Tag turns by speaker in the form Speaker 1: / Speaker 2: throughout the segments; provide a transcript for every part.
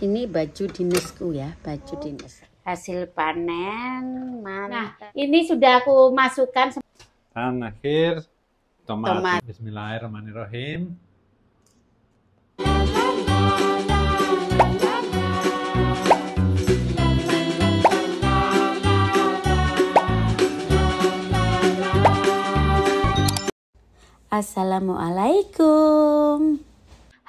Speaker 1: ini baju dinasku ya baju dinas hasil panen mana nah, ini sudah aku masukkan
Speaker 2: dan akhir tomat, tomat. Bismillahirrahmanirrahim
Speaker 1: Assalamualaikum.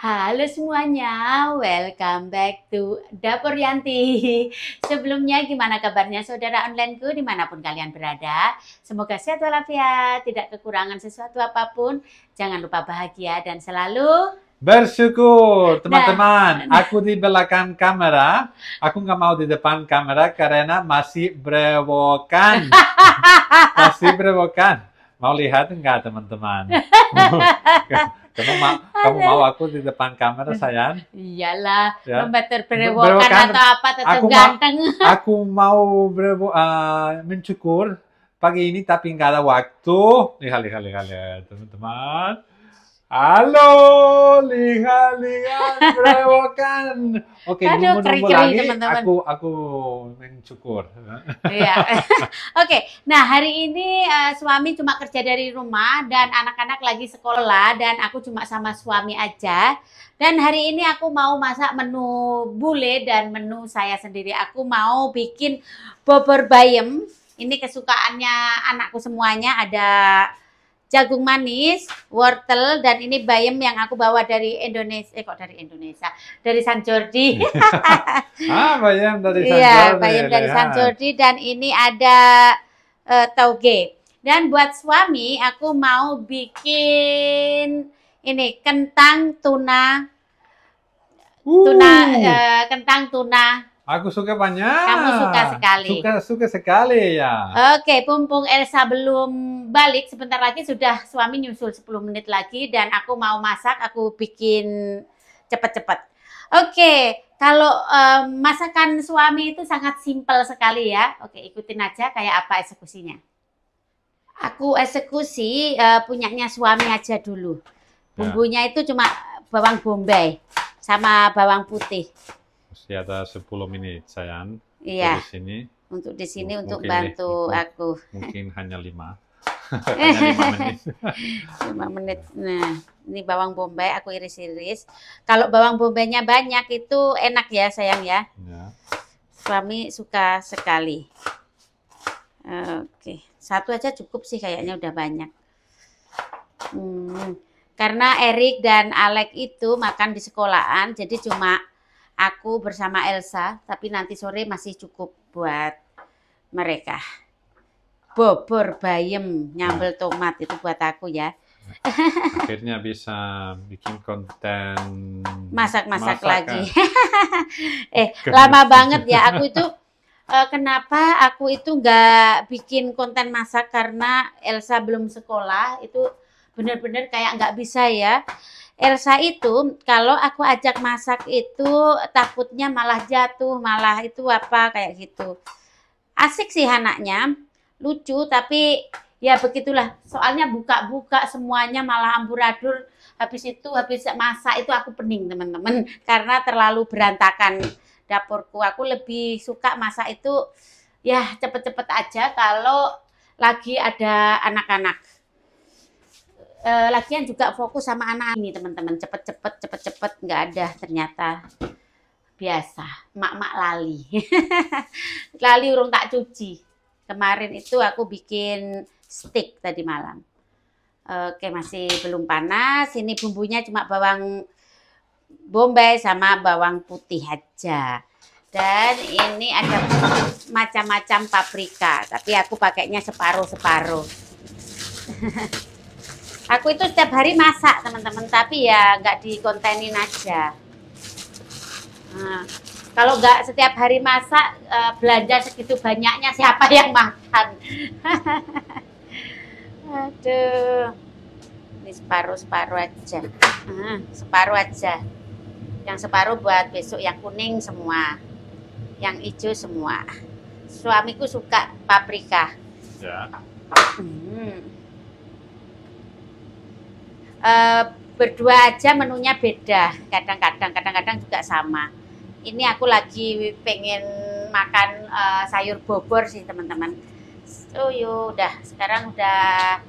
Speaker 1: Halo semuanya, welcome back to Dapur Yanti. Sebelumnya gimana kabarnya saudara online onlineku dimanapun kalian berada? Semoga sehat walafiat, tidak kekurangan sesuatu apapun. Jangan lupa bahagia dan selalu
Speaker 2: Bersyukur nah. teman-teman, nah, aku di belakang kamera, aku nggak mau di depan kamera karena masih brewokan, masih brewokan. Mau lihat nggak teman-teman? Kamu mau kamu mau aku di depan kamera sayang?
Speaker 1: Iyalah, ya. lomba terperewokan atau apa tetap aku ganteng. Ma
Speaker 2: aku mau berewo, uh, eh, mencukur pagi ini tapi nggak ada waktu. Lihat lihat lihat lihat teman-teman. Halo, lihat-lihat provokan. Oke, okay, Aduh, keri lagi. Teman -teman. Aku aku mencukur. Iya.
Speaker 1: Oke, nah hari ini uh, suami cuma kerja dari rumah dan anak-anak lagi sekolah dan aku cuma sama suami aja. Dan hari ini aku mau masak menu bule dan menu saya sendiri. Aku mau bikin bobor bayam. Ini kesukaannya anakku semuanya ada jagung manis, wortel, dan ini bayam yang aku bawa dari Indonesia. Eh kok dari Indonesia? Dari San Jordi.
Speaker 2: Iya. ah, bayam dari San iya, Jordi. Iya, bayam dari ya. San Jordi.
Speaker 1: Dan ini ada uh, tauge. Dan buat suami, aku mau bikin ini kentang tuna, uh. tuna uh, kentang tuna
Speaker 2: Aku suka banyak. Kamu suka sekali. Suka suka sekali ya.
Speaker 1: Oke, pumpung Elsa belum balik, sebentar lagi sudah suami nyusul 10 menit lagi dan aku mau masak, aku bikin cepet-cepet. Oke, kalau um, masakan suami itu sangat simpel sekali ya. Oke, ikutin aja kayak apa eksekusinya. Aku eksekusi uh, punyanya suami aja dulu. Ya. Bumbunya ya. itu cuma bawang bombay sama bawang putih
Speaker 2: di ada 10 menit sayang. Iya. Untuk di sini.
Speaker 1: Untuk di sini M untuk bantu aku. Mungkin
Speaker 2: hanya 5.
Speaker 1: Lima menit. menit. Nah, ini bawang bombay aku iris-iris. Kalau bawang bombaynya banyak itu enak ya sayang ya. ya. Suami suka sekali. Oke, satu aja cukup sih kayaknya udah banyak. Hmm. Karena Erik dan Alek itu makan di sekolahan, jadi cuma aku bersama Elsa, tapi nanti sore masih cukup buat mereka. Bobor bayem nyambel hmm. tomat itu buat aku ya. Hmm.
Speaker 2: Akhirnya bisa bikin konten masak-masak lagi.
Speaker 1: eh, lama banget ya aku itu eh, kenapa aku itu nggak bikin konten masak karena Elsa belum sekolah itu benar-benar kayak nggak bisa ya Elsa itu kalau aku ajak masak itu takutnya malah jatuh, malah itu apa kayak gitu. Asik sih anaknya, lucu tapi ya begitulah. Soalnya buka-buka semuanya malah amburadul. Habis itu habis masak itu aku pening teman-teman karena terlalu berantakan dapurku. Aku lebih suka masak itu ya cepet-cepet aja kalau lagi ada anak-anak e, eh, lagian juga fokus sama anak ini teman-teman cepet-cepet cepet-cepet nggak ada ternyata biasa mak-mak lali lali urung tak cuci kemarin itu aku bikin steak tadi malam oke masih belum panas ini bumbunya cuma bawang bombay sama bawang putih aja dan ini ada macam-macam paprika tapi aku pakainya separuh-separuh Aku itu setiap hari masak teman-teman, tapi ya nggak dikontenin aja. Nah, kalau nggak setiap hari masak eh, belanja segitu banyaknya siapa yang makan? Aduh, ini separuh separuh aja, nah, separuh aja. Yang separuh buat besok yang kuning semua, yang hijau semua. Suamiku suka paprika. Ya. Hmm. Eh, berdua aja menunya beda kadang-kadang kadang-kadang juga sama ini aku lagi pengen makan uh, sayur bobor sih teman-teman oh udah sekarang udah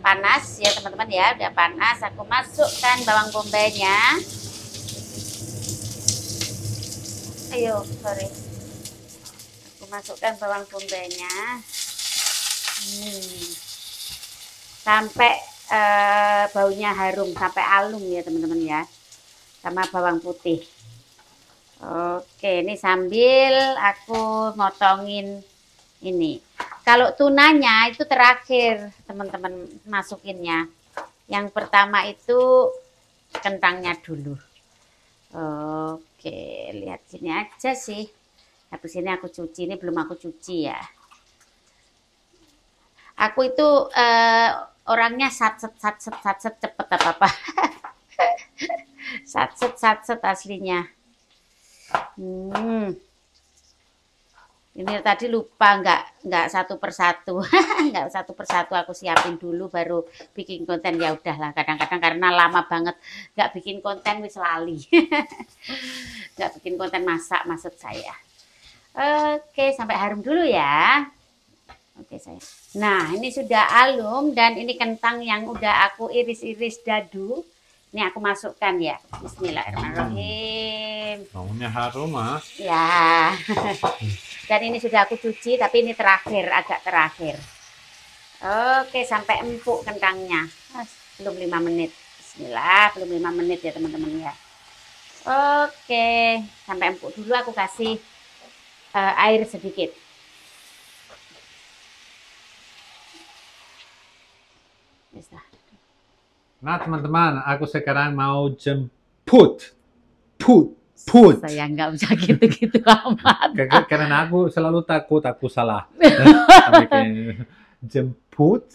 Speaker 1: panas ya teman-teman ya udah panas aku masukkan bawang bombaynya ayo sorry aku masukkan bawang bombaynya hmm. sampai eh, baunya harum sampai alum ya teman-teman ya sama bawang putih oke ini sambil aku ngotongin ini kalau tunanya itu terakhir teman-teman masukinnya yang pertama itu kentangnya dulu oke lihat sini aja sih habis ini aku cuci ini belum aku cuci ya aku itu eh, orangnya sat sat satset sat satset cepet apa apa sat satset aslinya hmm ini tadi lupa nggak nggak satu persatu nggak satu persatu aku siapin dulu baru bikin konten ya udahlah kadang-kadang karena lama banget nggak bikin konten wis lali nggak bikin konten masak maksud saya oke sampai harum dulu ya Oke saya. Nah ini sudah alum dan ini kentang yang udah aku iris-iris dadu. Ini aku masukkan ya. Bismillahirrahmanirrahim. Baunya
Speaker 2: harum mas.
Speaker 1: Ah. Ya. dan ini sudah aku cuci tapi ini terakhir agak terakhir. Oke sampai empuk kentangnya. Belum lima menit. Bismillah belum lima menit ya teman-teman ya. Oke sampai empuk dulu aku kasih uh, air sedikit.
Speaker 2: Nah teman-teman, aku sekarang mau jemput, put, put.
Speaker 1: Saya nggak bisa gitu-gitu
Speaker 2: amat. Karena aku selalu takut aku salah. jemput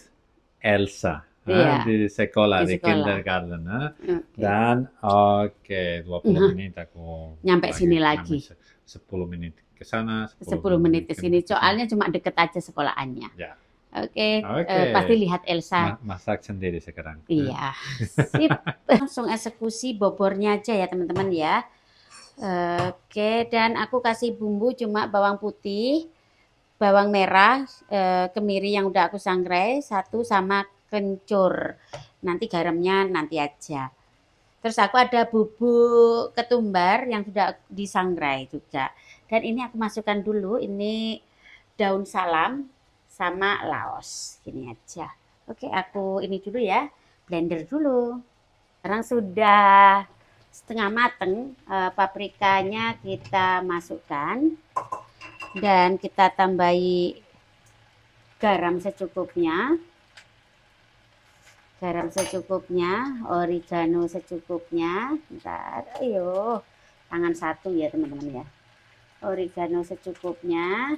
Speaker 2: Elsa yeah. Iya. di sekolah di, sekolah. di kindergarten. Eh. Okay. Dan oke, okay, 20 uh -huh. menit aku
Speaker 1: nyampe lagi, sini lagi.
Speaker 2: 10 menit ke sana, 10, 10
Speaker 1: menit, ke sini. Soalnya cuma deket aja sekolahannya. Yeah. Oke, okay. uh, eh, pasti lihat Elsa.
Speaker 2: Ma masak sendiri sekarang. Iya, sip.
Speaker 1: Langsung eksekusi bobornya aja ya teman-teman ya. Oke, okay. dan aku kasih bumbu cuma bawang putih, bawang merah, uh, kemiri yang udah aku sangrai, satu sama kencur. Nanti garamnya nanti aja. Terus aku ada bubuk ketumbar yang sudah disangrai juga. Dan ini aku masukkan dulu, ini daun salam sama Laos. Gini aja. Oke, aku ini dulu ya. Blender dulu. Sekarang sudah setengah mateng eh, paprikanya kita masukkan dan kita tambahi garam secukupnya garam secukupnya oregano secukupnya bentar ayo tangan satu ya teman-teman ya oregano secukupnya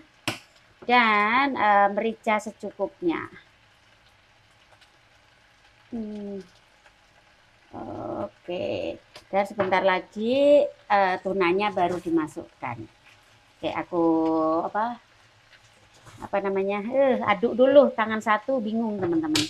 Speaker 1: dan e, merica secukupnya. Hmm. Oke, dan sebentar lagi e, tunanya baru dimasukkan. Oke, aku apa? Apa namanya? Eh, aduk dulu tangan satu bingung teman-teman.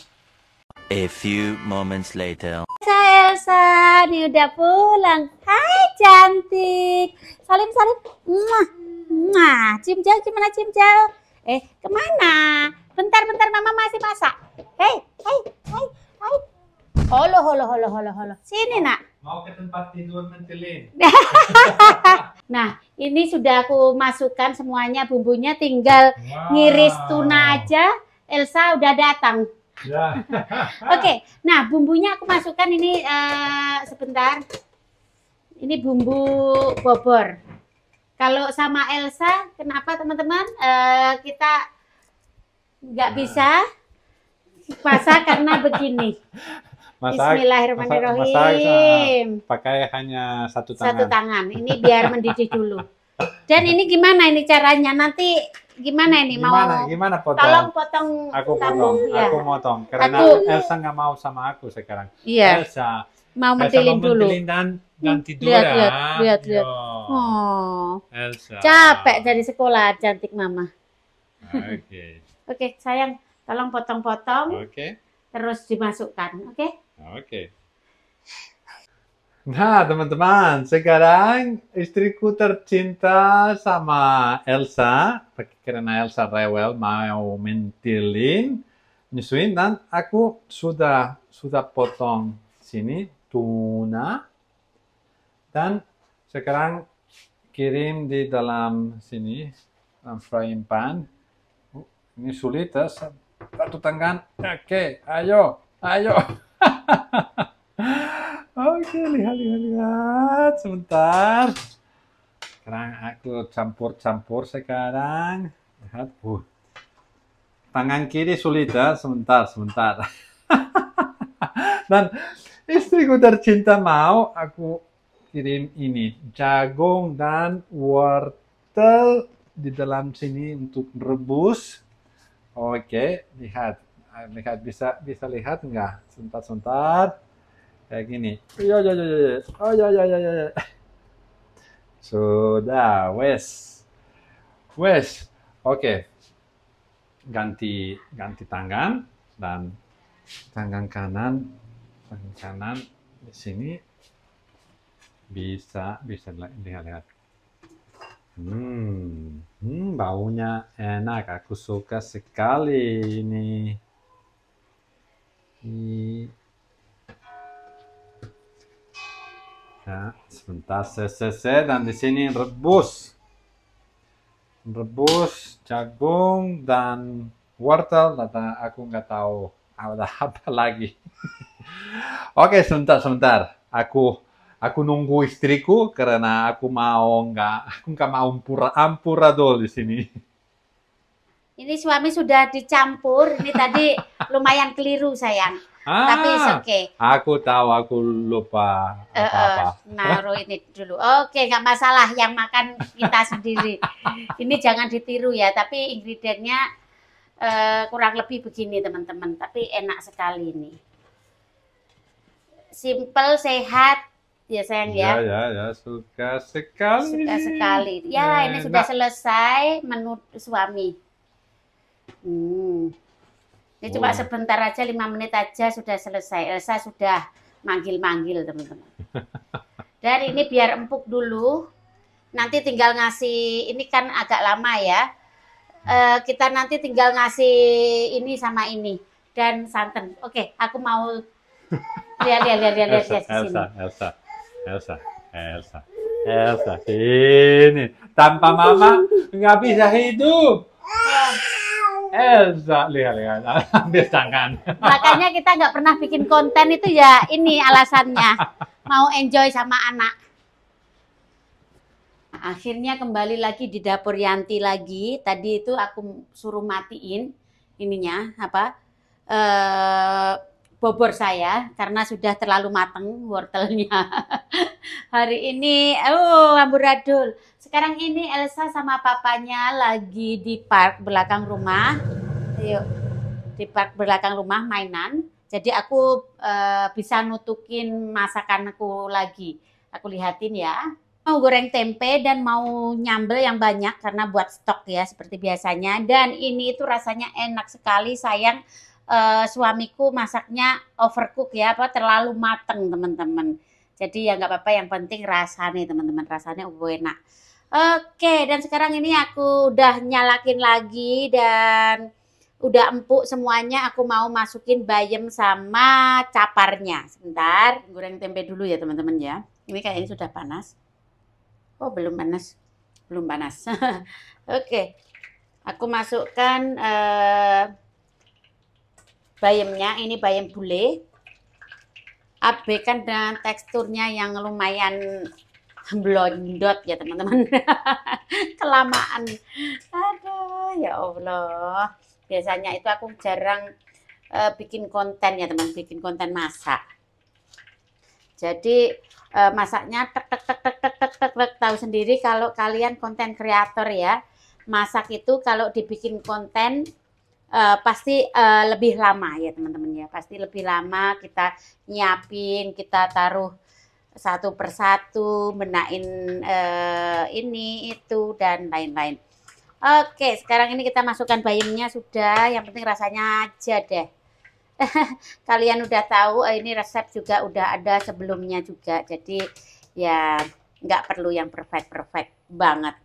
Speaker 1: A few moments later. Elsa, Elsa, ini udah pulang. Hai cantik. Salim, salim. Mwah, mwah. Cium jauh, gimana cium jauh? Eh, kemana? Bentar-bentar mama masih masak. Hei, hei, hei, hei. Holo, holo, holo, holo, holo. Sini, nak.
Speaker 2: Mau ke tempat tidur mencelin.
Speaker 1: nah, ini sudah aku masukkan semuanya bumbunya tinggal wow. ngiris tuna aja. Elsa udah datang. Yeah. Oke, okay, nah bumbunya aku masukkan ini uh, sebentar. Ini bumbu bobor. Kalau sama Elsa, kenapa teman-teman uh, kita nggak nah. bisa puasa karena begini? Masa, Bismillahirrahmanirrahim. masa, masa,
Speaker 2: pakai hanya satu tangan. Satu tangan.
Speaker 1: Ini biar mendidih dulu. Dan ini gimana ini caranya? Nanti gimana ini mau
Speaker 2: gimana potong? tolong
Speaker 1: potong aku potong kamu, ya. aku
Speaker 2: potong. Iya. karena aku, Elsa nggak mau sama aku sekarang iya. Elsa
Speaker 1: mau mentilin dulu
Speaker 2: dan dan tidur lihat lihat ya.
Speaker 1: lihat, lihat. Yo. Oh. Elsa. Capek dari sekolah cantik mama.
Speaker 2: Ah, oke. Okay.
Speaker 1: Oke, okay, sayang, tolong potong-potong. Oke. okay. Terus dimasukkan, oke? Okay?
Speaker 2: Oke. Okay. Nah, teman-teman, sekarang istriku tercinta sama Elsa, karena Elsa rewel mau mentilin, nyusuin, dan aku sudah sudah potong sini tuna, dan sekarang kirim di dalam sini dalam frying pan ini sulit eh, ya satu tangan oke okay, ayo ayo oke okay, lihat lihat lihat sebentar sekarang aku campur-campur sekarang lihat uh tangan kiri sulit ya sebentar sebentar dan istriku tercinta mau aku kirim ini jagung dan wortel di dalam sini untuk rebus. Oke, lihat, ah, lihat bisa bisa lihat enggak? Sebentar, sebentar. Kayak gini. Yo yo yo yo. Oh ya ya ya ya. Sudah, wes, wes. Oke, ganti ganti tangan dan tangan kanan, tangan kanan di sini bisa bisa lihat-lihat hmm, hmm baunya enak aku suka sekali ini ini ya nah, sebentar sese dan di sini rebus rebus jagung dan wortel kata aku nggak tahu ada apa lagi oke sebentar sebentar aku aku nunggu istriku karena aku mau nggak aku nggak mau ampura dulu di sini.
Speaker 1: Ini suami sudah dicampur. Ini tadi lumayan keliru sayang.
Speaker 2: Ah, Tapi oke. Okay. Aku tahu aku lupa eh, eh, apa
Speaker 1: naruh ini dulu. Oke, okay, nggak masalah yang makan kita sendiri. ini jangan ditiru ya, tapi ingredientnya uh, kurang lebih begini teman-teman, tapi enak sekali ini. Simple, sehat, ya sayang ya. Ya ya
Speaker 2: ya suka sekali. Suka sekali. Ya nah, ini sudah
Speaker 1: selesai menu suami. Hmm. Ini oh. cuma sebentar aja lima menit aja sudah selesai. Elsa sudah manggil-manggil teman-teman. Dari ini biar empuk dulu. Nanti tinggal ngasih ini kan agak lama ya. E, kita nanti tinggal ngasih ini sama ini dan santan. Oke, aku mau lihat lihat lihat lihat lihat di sini. Elsa,
Speaker 2: Elsa. Elsa, Elsa, Elsa, sini. Tanpa mama nggak bisa hidup.
Speaker 1: Elsa,
Speaker 2: lihat lihat, ambil tangan.
Speaker 1: Makanya kita nggak pernah bikin konten itu ya ini alasannya. Mau enjoy sama anak. Akhirnya kembali lagi di dapur Yanti lagi. Tadi itu aku suruh matiin ininya apa? Eh, bobor saya karena sudah terlalu mateng wortelnya. Hari ini, oh amburadul. Sekarang ini Elsa sama papanya lagi di park belakang rumah. Yuk, di park belakang rumah mainan. Jadi aku e, bisa nutukin aku lagi. Aku lihatin ya. Mau goreng tempe dan mau nyambel yang banyak karena buat stok ya seperti biasanya. Dan ini itu rasanya enak sekali sayang uh, suamiku masaknya overcook ya apa terlalu mateng teman-teman. Jadi ya nggak apa-apa yang penting rasanya teman-teman rasanya enak. Oke dan sekarang ini aku udah nyalakin lagi dan udah empuk semuanya aku mau masukin bayam sama caparnya sebentar goreng tempe dulu ya teman-teman ya ini kayaknya sudah panas oh belum panas belum panas oke aku masukkan uh, bayamnya ini bayam bule abekan dengan teksturnya yang lumayan blondot ya teman-teman kelamaan aduh ya Allah biasanya itu aku jarang uh, bikin konten ya teman bikin konten masak jadi uh, masaknya tek tek tek tek tek tek tek tek tahu sendiri kalau kalian konten kreator ya masak itu kalau dibikin konten Eh, pasti uh, lebih lama ya teman-teman ya pasti lebih lama kita nyiapin kita taruh satu persatu benain uh, ini itu dan lain-lain Oke sekarang ini kita masukkan bayamnya sudah yang penting rasanya aja deh kalian udah tahu ini resep juga udah ada sebelumnya juga jadi ya nggak perlu yang perfect perfect banget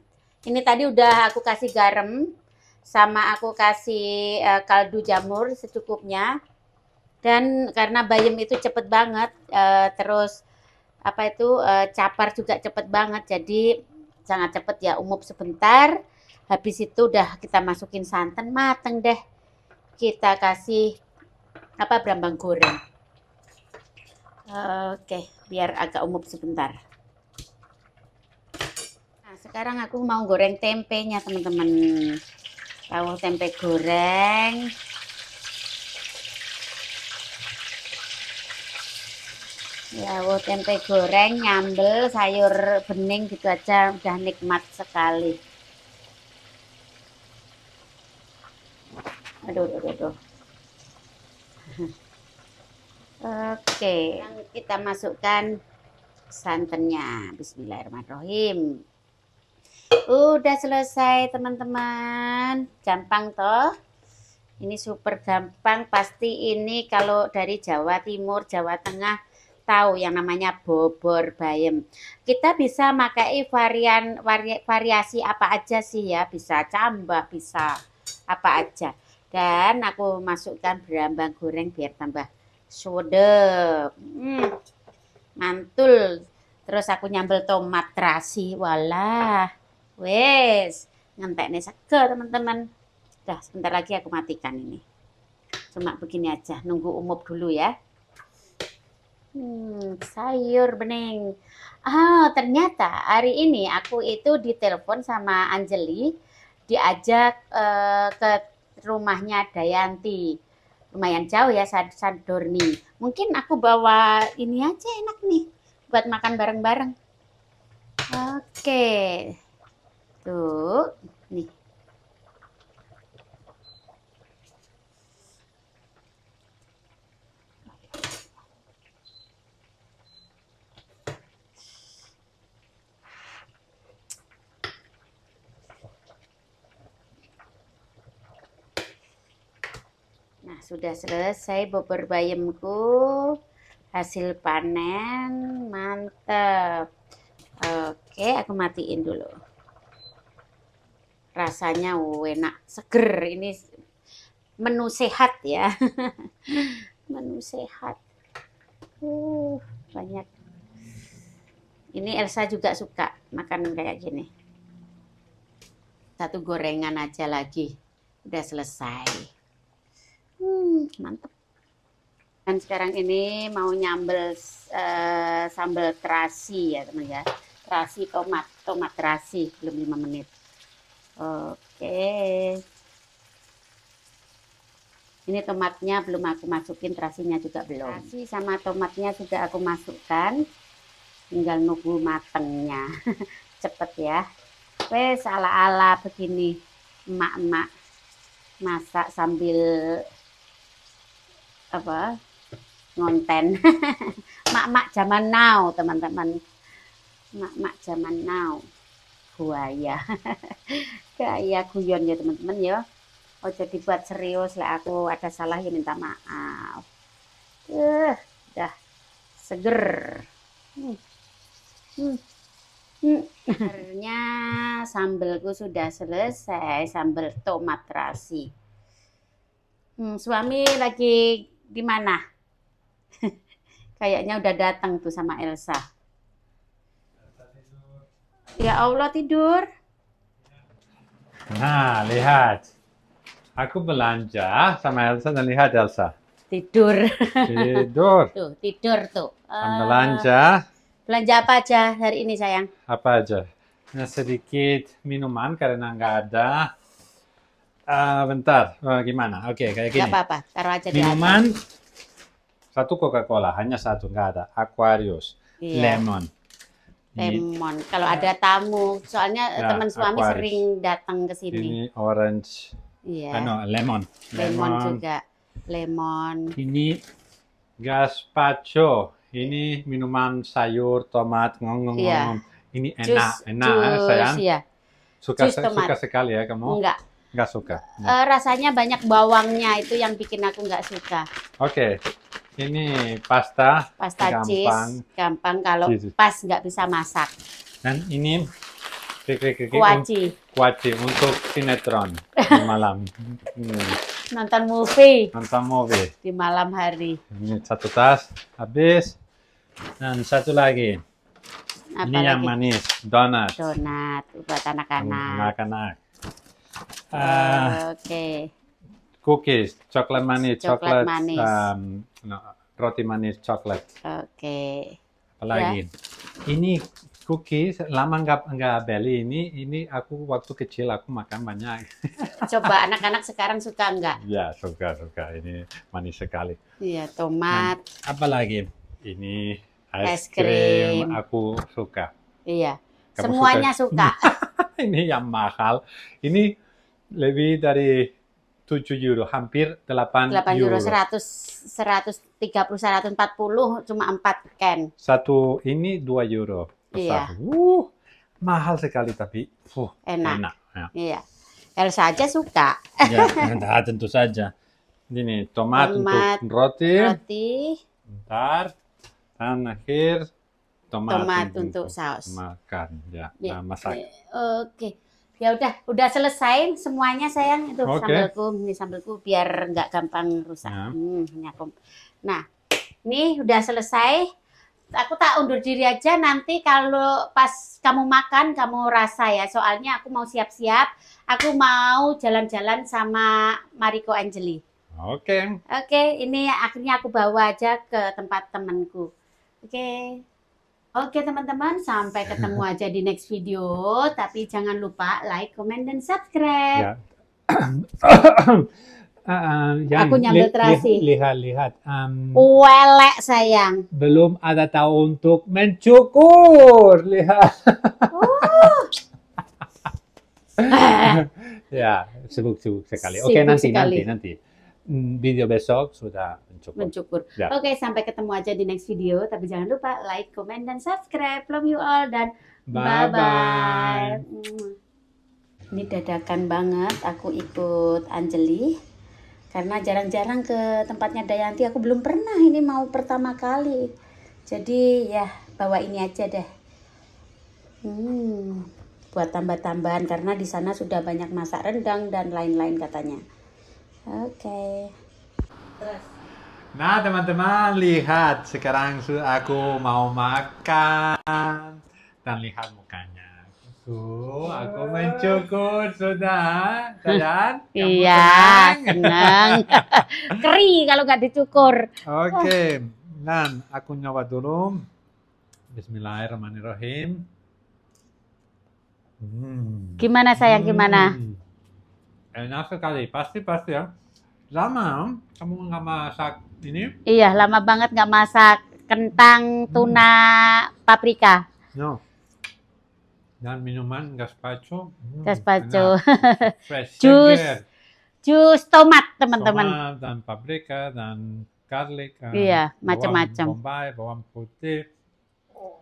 Speaker 1: ini tadi udah aku kasih garam sama aku kasih uh, kaldu jamur secukupnya dan karena bayam itu cepet banget uh, terus apa itu uh, capar juga cepet banget jadi sangat cepet ya umup sebentar habis itu udah kita masukin santan mateng deh kita kasih apa berambang goreng oke biar agak umum sebentar nah sekarang aku mau goreng tempenya teman-teman rawuh tempe goreng rawuh ya, tempe goreng nyambel sayur bening gitu aja udah nikmat sekali aduh aduh aduh, Oke, okay. kita masukkan santannya. Bismillahirrahmanirrahim. Udah selesai teman-teman. Gampang toh? Ini super gampang. Pasti ini kalau dari Jawa Timur, Jawa Tengah tahu yang namanya bobor bayam. Kita bisa pakai varian vari, variasi apa aja sih ya, bisa cambah, bisa apa aja. Dan aku masukkan berambang goreng biar tambah sudah Hmm, mantul. Terus aku nyambel tomat terasi, walah. Wes, nih seger teman-teman. Dah, sebentar lagi aku matikan ini. Cuma begini aja, nunggu umup dulu ya. Hmm, sayur bening. Oh, ternyata hari ini aku itu ditelepon sama Anjeli, diajak uh, ke rumahnya Dayanti. Lumayan jauh ya Sadorni. Mungkin aku bawa ini aja enak nih buat makan bareng-bareng. Oke. Okay. Tuh, nih. Nah, sudah selesai bobor bayamku. Hasil panen mantap. Oke, aku matiin dulu rasanya enak seger ini menu sehat ya menu sehat uh banyak ini Elsa juga suka makan kayak gini satu gorengan aja lagi udah selesai hmm, mantep dan sekarang ini mau nyambel uh, sambal terasi ya teman ya terasi tomat tomat terasi belum lima menit oke ini tomatnya belum aku masukin terasinya juga belum terasi sama tomatnya juga aku masukkan tinggal nunggu matengnya cepet ya wes salah ala begini emak-emak masak sambil apa ngonten mak-mak zaman now teman-teman mak-mak zaman now buaya kayak guyon ya teman-teman ya ojo dibuat serius lah aku ada salah ya minta maaf eh uh, dah seger hmm. Hmm. Hmm. sambelku sudah selesai sambel tomat rasi hmm, suami lagi di mana kayaknya udah datang tuh sama Elsa Ya Allah tidur.
Speaker 2: Nah, lihat. Aku belanja sama Elsa dan lihat Elsa.
Speaker 1: Tidur. Tidur. tuh, tidur tuh. Uh,
Speaker 2: belanja.
Speaker 1: Belanja apa aja hari ini sayang?
Speaker 2: Apa aja? Nah, sedikit minuman karena nggak ada. Uh, bentar, uh, gimana? Oke, okay, kayak gini. Gak apa-apa,
Speaker 1: taruh aja Minuman,
Speaker 2: satu Coca-Cola, hanya satu, nggak ada. Aquarius, iya. lemon,
Speaker 1: Gitu. Lemon. Kalau ada tamu, soalnya nah, teman suami aquarius. sering datang ke sini. Ini
Speaker 2: orange. Iya. Ah, no, lemon. lemon. Lemon juga.
Speaker 1: Lemon.
Speaker 2: Ini gazpacho. Ini minuman sayur, tomat, ngong ngong Yeah. Ini enak, jus, enak eh, jus, sayang. Iya. Suka jus tomat. suka sekali ya kamu? Enggak. Enggak suka. Uh,
Speaker 1: rasanya banyak bawangnya itu yang bikin aku enggak suka.
Speaker 2: Oke. Okay ini pasta, pasta gampang. cheese,
Speaker 1: gampang kalau cheese. pas nggak bisa masak.
Speaker 2: Dan ini kuaci, kuaci untuk sinetron di malam.
Speaker 1: Nonton movie.
Speaker 2: Nonton movie.
Speaker 1: Di malam hari.
Speaker 2: Ini satu tas habis dan satu lagi. Apa ini lagi? yang manis, donat.
Speaker 1: Donat buat anak-anak. Anak-anak. Uh, Oke. Ah. Okay
Speaker 2: cookies, coklat manis, coklat manis, um, no, roti manis, coklat.
Speaker 1: Oke. Okay. Apalagi? Ya.
Speaker 2: Ini cookies lama nggak nggak beli ini ini aku waktu kecil aku makan banyak
Speaker 1: coba anak-anak sekarang suka nggak
Speaker 2: ya suka suka ini manis sekali
Speaker 1: iya tomat Nah,
Speaker 2: apalagi ini es, es krim. krim aku suka
Speaker 1: iya Kamu semuanya suka,
Speaker 2: suka. ini yang mahal ini lebih dari 7 euro, hampir 8, 8 euro. 100,
Speaker 1: 130, 140 cuma 4 ken.
Speaker 2: Satu ini 2 euro. Iya. Besar. Iya. Uh, mahal sekali tapi uh, enak. enak. Ya.
Speaker 1: Iya. Elsa aja suka. Ya,
Speaker 2: nah, tentu saja. Ini tomat, tomat untuk roti. Roti. ntar Dan akhir tomat, tomat untuk, untuk saus. Makan ya. ya. Nah, masak. Eh,
Speaker 1: oke. Okay ya udah udah selesai semuanya sayang itu okay. sambelku ini sambelku biar nggak gampang rusak nah. Hmm, ini nah ini udah selesai aku tak undur diri aja nanti kalau pas kamu makan kamu rasa ya soalnya aku mau siap-siap aku mau jalan-jalan sama Mariko Angeli.
Speaker 2: oke okay.
Speaker 1: oke okay, ini akhirnya aku bawa aja ke tempat temanku oke okay. Oke teman-teman, sampai ketemu aja di next video. Tapi jangan lupa like, comment, dan subscribe.
Speaker 2: Ya. uh, Aku nyambil terasi. Li lihat, lihat. Um,
Speaker 1: Welek sayang.
Speaker 2: Belum ada tahu untuk mencukur. Lihat. oh. ya, sibuk-sibuk sekali. Oke, nanti, sekali. nanti, nanti video besok sudah mencukur. mencukur. Ya. Oke, okay,
Speaker 1: sampai ketemu aja di next video. Tapi jangan lupa like, comment, dan subscribe. Love you all dan bye-bye. Ini dadakan banget aku ikut Anjeli. Karena jarang-jarang ke tempatnya Dayanti, aku belum pernah. Ini mau pertama kali. Jadi ya bawa ini aja deh. Hmm, buat tambah-tambahan karena di sana sudah banyak masak rendang dan lain-lain katanya. Oke.
Speaker 2: Nah teman-teman lihat sekarang aku mau makan dan lihat mukanya. Tuh aku mencukur sudah, kalian? Iya, senang.
Speaker 1: Keri kalau nggak dicukur. Oke,
Speaker 2: okay. nah aku nyoba dulu. Bismillahirrahmanirrahim. Hmm. Gimana sayang, gimana? Hmm enak eh, sekali pasti pasti ya lama kamu nggak masak ini
Speaker 1: iya lama banget nggak masak kentang hmm. tuna hmm. paprika
Speaker 2: no dan minuman gazpacho hmm,
Speaker 1: gazpacho jus jus tomat teman-teman
Speaker 2: dan paprika dan garlic iya macam-macam bombay bawang putih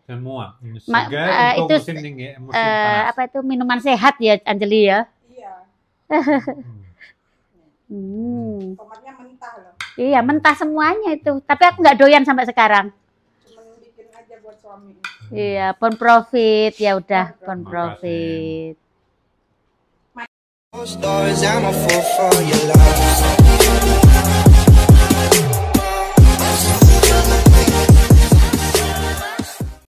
Speaker 2: semua Ma, uh, itu musim uh,
Speaker 1: apa itu minuman sehat ya Anjeli ya Hmm. mentah Iya, mentah semuanya itu. Tapi aku nggak doyan sampai sekarang. Iya, pun profit ya udah iya, pun profit. Makasih.